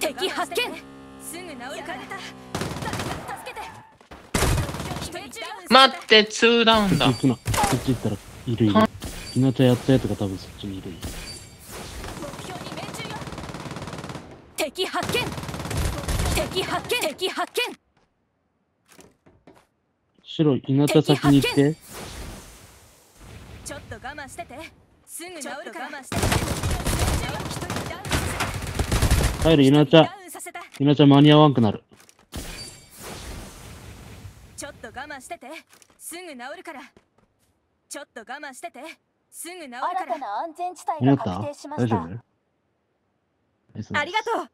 敵発見すぐ治るから助けて待ってツーダウンだ行くなそっち行ったらいるいるひなちゃんやったやつが多分そっちにいる敵発見敵発見敵発見白いなた先に行ってちょっと我慢しててすぐ治るから我慢してて帰る、ゆなちゃん。ゆなちゃん間に合わんくなる。ちょっと我慢してて。すぐ治るから。ちょっと我慢してて。すぐ治るから。新たな安全地帯が確定しました。ありがとう。